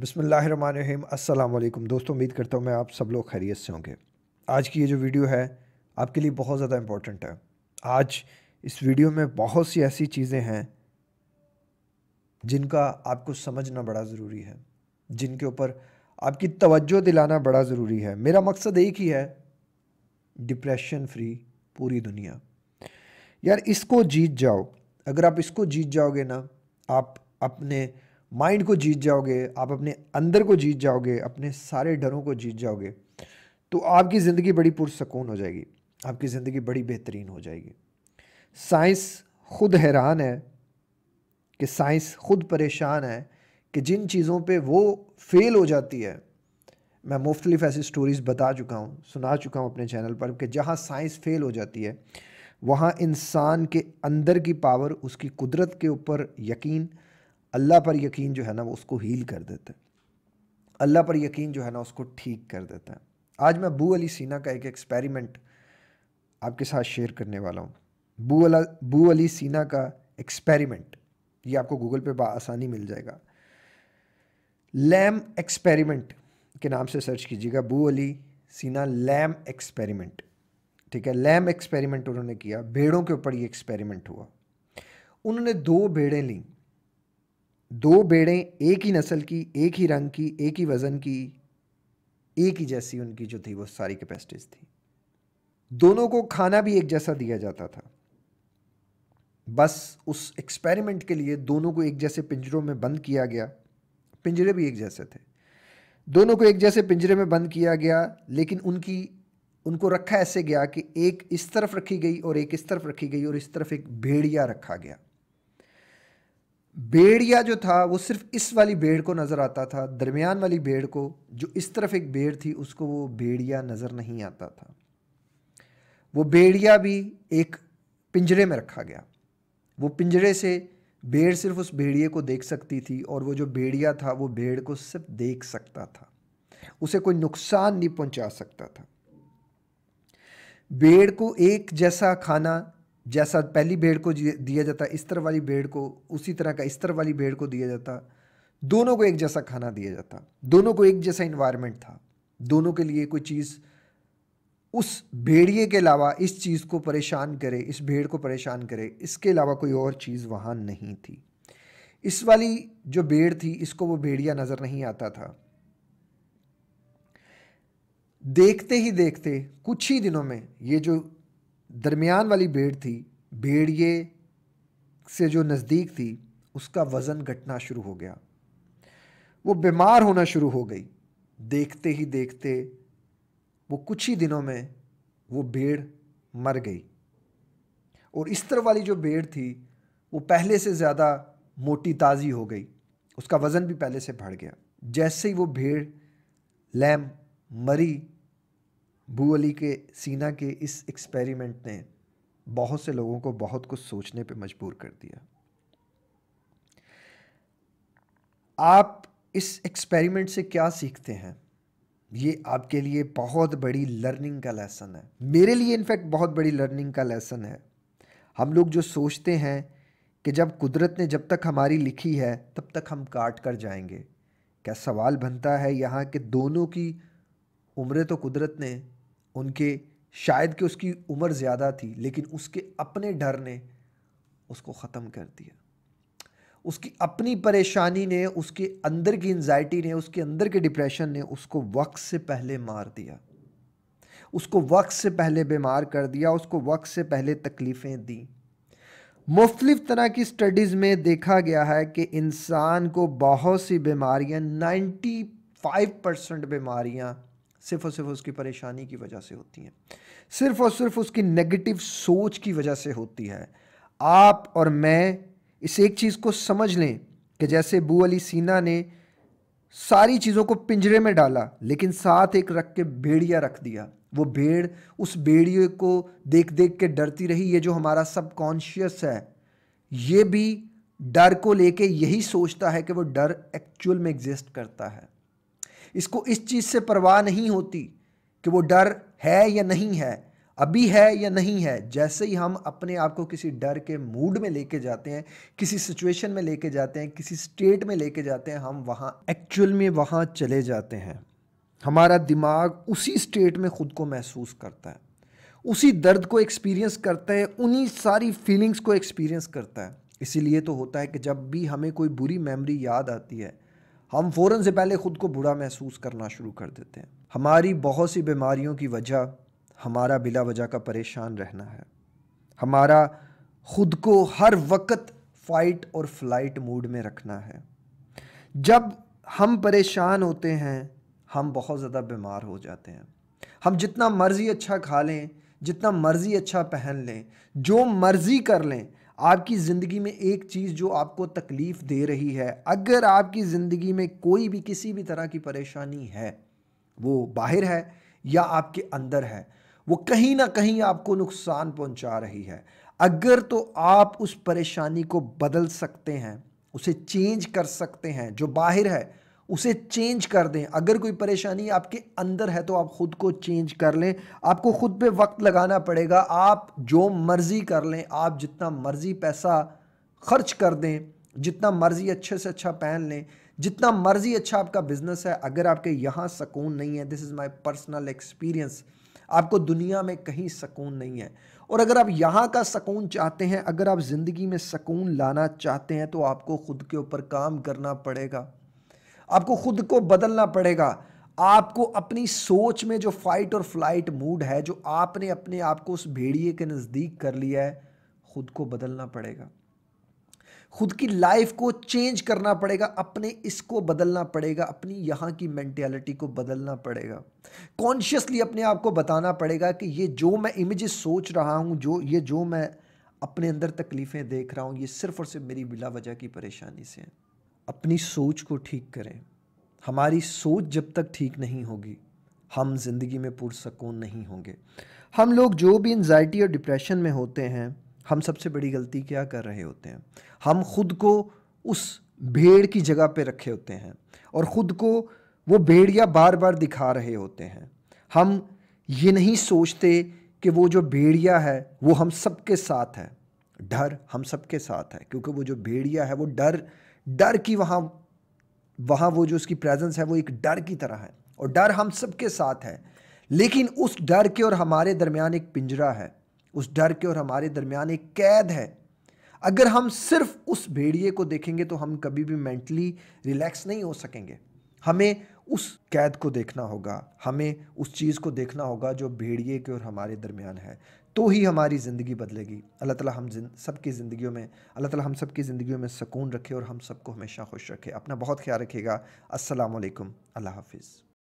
बसमीम दोस्तों उम्मीद करता हूँ मैं आप सब लोग खैरियत से होंगे आज की ये जो वीडियो है आपके लिए बहुत ज़्यादा इम्पोर्टेंट है आज इस वीडियो में बहुत सी ऐसी चीज़ें हैं जिनका आपको समझना बड़ा ज़रूरी है जिनके ऊपर आपकी तवज्जो दिलाना बड़ा ज़रूरी है मेरा मकसद एक ही है डिप्रेशन फ्री पूरी दुनिया यार इसको जीत जाओ अगर आप इसको जीत जाओगे ना आप अपने माइंड को जीत जाओगे आप अपने अंदर को जीत जाओगे अपने सारे डरों को जीत जाओगे तो आपकी ज़िंदगी बड़ी पुरसकून हो जाएगी आपकी ज़िंदगी बड़ी बेहतरीन हो जाएगी साइंस खुद हैरान है कि साइंस खुद परेशान है कि जिन चीज़ों पे वो फेल हो जाती है मैं मुख्तलिफ ऐसी स्टोरीज़ बता चुका हूँ सुना चुका हूँ अपने चैनल पर कि जहाँ साइंस फेल हो जाती है वहाँ इंसान के अंदर की पावर उसकी कुदरत के ऊपर यकीन अल्लाह पर यकीन जो है ना वो उसको हील कर देता है अल्लाह पर यकीन जो है ना उसको ठीक कर देता है आज मैं बू अली सीना का एक एक्सपेरिमेंट आपके साथ शेयर करने वाला हूँ बू अला बू अली सीना का एक्सपेरिमेंट ये आपको गूगल पे आसानी मिल जाएगा लैम एक्सपेरिमेंट के नाम से सर्च कीजिएगा बू अली सीना लैम एक्सपेरिमेंट ठीक है लैम एक्सपेरिमेंट उन्होंने किया भेड़ों के ऊपर ये एक्सपेरिमेंट हुआ उन्होंने दो भेड़ें लीं दो बेड़े एक ही नस्ल की एक ही रंग की एक ही वज़न की एक ही जैसी उनकी जो थी वो सारी कैपेसिटीज़ थी दोनों को खाना भी एक जैसा दिया जाता था बस उस एक्सपेरिमेंट के लिए दोनों को एक जैसे पिंजरों में बंद किया गया पिंजरे भी एक जैसे थे दोनों को एक जैसे पिंजरे में बंद किया गया लेकिन उनकी उनको रखा ऐसे गया कि एक इस तरफ रखी गई और एक इस तरफ रखी गई और इस तरफ एक भेड़िया रखा गया बेड़िया जो था वो सिर्फ इस वाली बेड़ को नज़र आता था दरमियान वाली बेड़ को जो इस तरफ एक बेड़ थी उसको वो बेड़िया नज़र नहीं आता था वो बेड़िया भी एक पिंजरे में रखा गया वो पिंजरे से बेड़ सिर्फ उस भेड़िए को देख सकती थी और वो जो बेड़िया था वो भेड़ को सिर्फ देख सकता था उसे कोई नुकसान नहीं पहुंचा सकता था बेड़ को एक जैसा खाना जैसा पहली भेड़ को दिया जाता स्तर वाली भेड़ को उसी तरह का स्तर वाली भेड़ को दिया जाता दोनों को एक जैसा खाना दिया जाता दोनों को एक जैसा इन्वायरमेंट था दोनों के लिए कोई चीज़ उस भेड़िए के अलावा इस चीज़ को परेशान करे इस भेड़ को परेशान करे इसके अलावा कोई और चीज़ वहाँ नहीं थी इस वाली जो भेड़ थी इसको वो भेड़िया नज़र नहीं आता था देखते ही देखते कुछ ही दिनों में ये जो दरमियान वाली भेड़ थी भेड़िए से जो नज़दीक थी उसका वज़न घटना शुरू हो गया वो बीमार होना शुरू हो गई देखते ही देखते वो कुछ ही दिनों में वो भेड़ मर गई और इस तरह वाली जो भेड़ थी वो पहले से ज़्यादा मोटी ताज़ी हो गई उसका वज़न भी पहले से बढ़ गया जैसे ही वो भेड़ लैम मरी बू अली के सीना के इस एक्सपेरिमेंट ने बहुत से लोगों को बहुत कुछ सोचने पे मजबूर कर दिया आप इस एक्सपेरिमेंट से क्या सीखते हैं ये आपके लिए बहुत बड़ी लर्निंग का लेसन है मेरे लिए इनफैक्ट बहुत बड़ी लर्निंग का लेसन है हम लोग जो सोचते हैं कि जब कुदरत ने जब तक हमारी लिखी है तब तक हम काट कर जाएंगे क्या सवाल बनता है यहाँ कि दोनों की उम्र तो कुदरत ने उनके शायद कि उसकी उम्र ज़्यादा थी लेकिन उसके अपने डर ने उसको ख़त्म कर दिया उसकी अपनी परेशानी ने उसके अंदर की एनजाइटी ने उसके अंदर के डिप्रेशन ने उसको वक्त से पहले मार दिया उसको वक्त से पहले बीमार कर दिया उसको वक्त से पहले तकलीफ़ें दी मुख्तलिफ तरह की स्टडीज़ में देखा गया है कि इंसान को बहुत सी बीमारियाँ 95 परसेंट बीमारियाँ सिर्फ और सिर्फ उसकी परेशानी की वजह से होती हैं सिर्फ और सिर्फ उसकी नेगेटिव सोच की वजह से होती है आप और मैं इस एक चीज़ को समझ लें कि जैसे बू अली सीना ने सारी चीज़ों को पिंजरे में डाला लेकिन साथ एक रख के भेड़िया रख दिया वो भेड़ उस भेड़िए को देख देख के डरती रही ये जो हमारा सबकॉन्शियस है ये भी डर को लेके यही सोचता है कि वो डर एक्चुअल में एग्जिस्ट करता है इसको इस चीज़ से परवाह नहीं होती कि वो डर है या नहीं है अभी है या नहीं है जैसे ही हम अपने आप को किसी डर के मूड में लेके जाते हैं किसी सिचुएशन में लेके जाते हैं किसी स्टेट में लेके जाते हैं हम वहाँ एक्चुअल में वहाँ चले जाते हैं हमारा दिमाग उसी स्टेट में ख़ुद को महसूस करता है उसी दर्द को एक्सपीरियंस करता है उन्हीं सारी फीलिंग्स को एक्सपीरियंस करता है इसीलिए तो होता है कि जब भी हमें कोई बुरी मेमोरी याद आती है हम फ़ौर से पहले ख़ुद को बुरा महसूस करना शुरू कर देते हैं हमारी बहुत सी बीमारियों की वजह हमारा बिला वजह का परेशान रहना है हमारा ख़ुद को हर वक्त फ़ाइट और फ्लाइट मूड में रखना है जब हम परेशान होते हैं हम बहुत ज़्यादा बीमार हो जाते हैं हम जितना मर्ज़ी अच्छा खा लें जितना मर्ज़ी अच्छा पहन लें जो मर्ज़ी कर लें आपकी ज़िंदगी में एक चीज़ जो आपको तकलीफ़ दे रही है अगर आपकी ज़िंदगी में कोई भी किसी भी तरह की परेशानी है वो बाहर है या आपके अंदर है वो कहीं ना कहीं आपको नुकसान पहुंचा रही है अगर तो आप उस परेशानी को बदल सकते हैं उसे चेंज कर सकते हैं जो बाहर है उसे चेंज कर दें अगर कोई परेशानी आपके अंदर है तो आप ख़ुद को चेंज कर लें आपको ख़ुद पे वक्त लगाना पड़ेगा आप जो मर्ज़ी कर लें आप जितना मर्ज़ी पैसा खर्च कर दें जितना मर्ज़ी अच्छे से अच्छा पहन लें जितना मर्ज़ी अच्छा आपका बिज़नेस है अगर आपके यहाँ सकून नहीं है this is my personal experience आपको दुनिया में कहीं सकून नहीं है और अगर आप यहाँ का सकून चाहते हैं अगर आप ज़िंदगी में सकून लाना चाहते हैं तो आपको ख़ुद के ऊपर काम करना पड़ेगा आपको खुद को बदलना पड़ेगा आपको अपनी सोच में जो फाइट और फ्लाइट मूड है जो आपने अपने आप को उस भेड़िए के नज़दीक कर लिया है खुद को बदलना पड़ेगा खुद की लाइफ को चेंज करना पड़ेगा अपने इसको बदलना पड़ेगा अपनी यहाँ की मैंटेलिटी को बदलना पड़ेगा कॉन्शियसली अपने आप को बताना पड़ेगा कि ये जो मैं इमेजेस सोच रहा हूँ जो ये जो मैं अपने अंदर तकलीफ़ें देख रहा हूँ ये सिर्फ़ और सिर्फ मेरी बिला वजह की परेशानी से हैं अपनी सोच को ठीक करें हमारी सोच जब तक ठीक नहीं होगी हम जिंदगी में पुरसकून नहीं होंगे हम लोग जो भी एनजाइटी और डिप्रेशन में होते हैं हम सबसे बड़ी गलती क्या कर रहे होते हैं हम खुद को उस भेड़ की जगह पर रखे होते हैं और ख़ुद को वो भेड़िया बार बार दिखा रहे होते हैं हम ये नहीं सोचते कि वो जो भेड़िया है वो हम सबके साथ है डर हम सबके साथ है क्योंकि वो जो भेड़िया है वो डर डर की वहाँ वहाँ वो जो उसकी प्रेजेंस है वो एक डर की तरह है और डर हम सबके साथ है लेकिन उस डर के और हमारे दरमियान एक पिंजरा है उस डर के और हमारे दरमियान एक कैद है अगर हम सिर्फ उस भेड़िए को देखेंगे तो हम कभी भी मेंटली रिलैक्स नहीं हो सकेंगे हमें उस कैद को देखना होगा हमें उस चीज़ को देखना होगा जो भेड़िए के और हमारे दरमियान है तो ही हमारी ज़िंदगी बदलेगी अल्लाह ताला हम सब की ज़िंदगियों में अल्लाह ताला हम सब की में सुकून रखे और हम सबको हमेशा खुश रखे अपना बहुत ख्याल रखिएगा असलकम अल्लाह हाफिज़